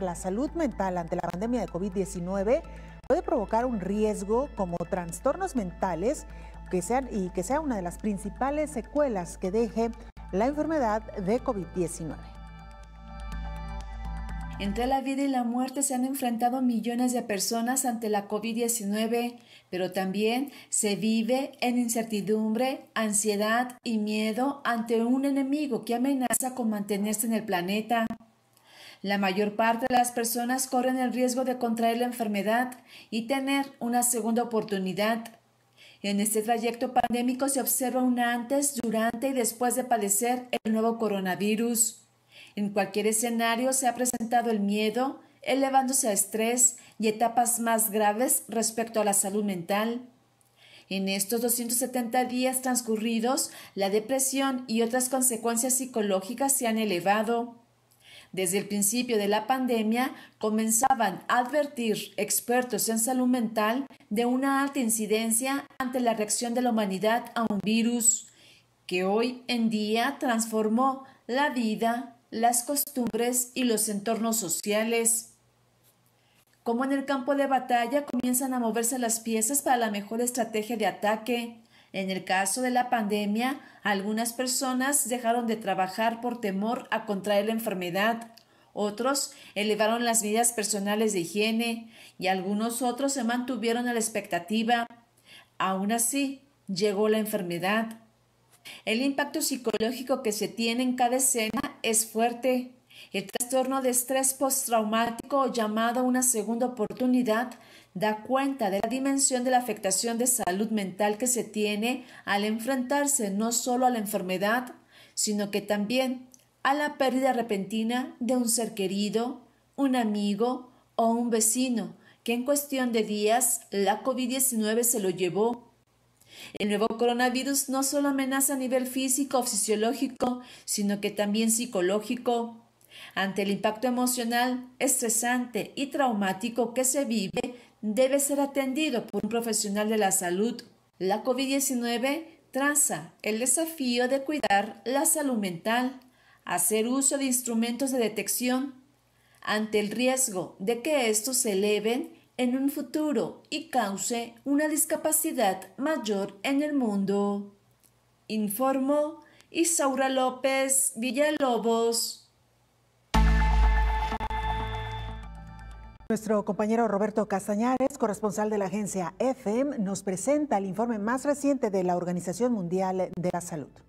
la salud mental ante la pandemia de COVID-19 puede provocar un riesgo como trastornos mentales que sean, y que sea una de las principales secuelas que deje la enfermedad de COVID-19. Entre la vida y la muerte se han enfrentado millones de personas ante la COVID-19, pero también se vive en incertidumbre, ansiedad y miedo ante un enemigo que amenaza con mantenerse en el planeta. La mayor parte de las personas corren el riesgo de contraer la enfermedad y tener una segunda oportunidad. En este trayecto pandémico se observa un antes, durante y después de padecer el nuevo coronavirus. En cualquier escenario se ha presentado el miedo, elevándose a estrés y etapas más graves respecto a la salud mental. En estos 270 días transcurridos, la depresión y otras consecuencias psicológicas se han elevado. Desde el principio de la pandemia comenzaban a advertir expertos en salud mental de una alta incidencia ante la reacción de la humanidad a un virus que hoy en día transformó la vida, las costumbres y los entornos sociales. Como en el campo de batalla comienzan a moverse las piezas para la mejor estrategia de ataque, en el caso de la pandemia, algunas personas dejaron de trabajar por temor a contraer la enfermedad, otros elevaron las vidas personales de higiene y algunos otros se mantuvieron a la expectativa. Aún así, llegó la enfermedad. El impacto psicológico que se tiene en cada escena es fuerte trastorno de estrés postraumático llamado una segunda oportunidad da cuenta de la dimensión de la afectación de salud mental que se tiene al enfrentarse no solo a la enfermedad, sino que también a la pérdida repentina de un ser querido, un amigo o un vecino, que en cuestión de días la COVID-19 se lo llevó. El nuevo coronavirus no solo amenaza a nivel físico o fisiológico, sino que también psicológico, ante el impacto emocional estresante y traumático que se vive, debe ser atendido por un profesional de la salud. La COVID-19 traza el desafío de cuidar la salud mental, hacer uso de instrumentos de detección ante el riesgo de que estos se eleven en un futuro y cause una discapacidad mayor en el mundo. Informo, Isaura López Villalobos. Nuestro compañero Roberto Castañares, corresponsal de la agencia FM, nos presenta el informe más reciente de la Organización Mundial de la Salud.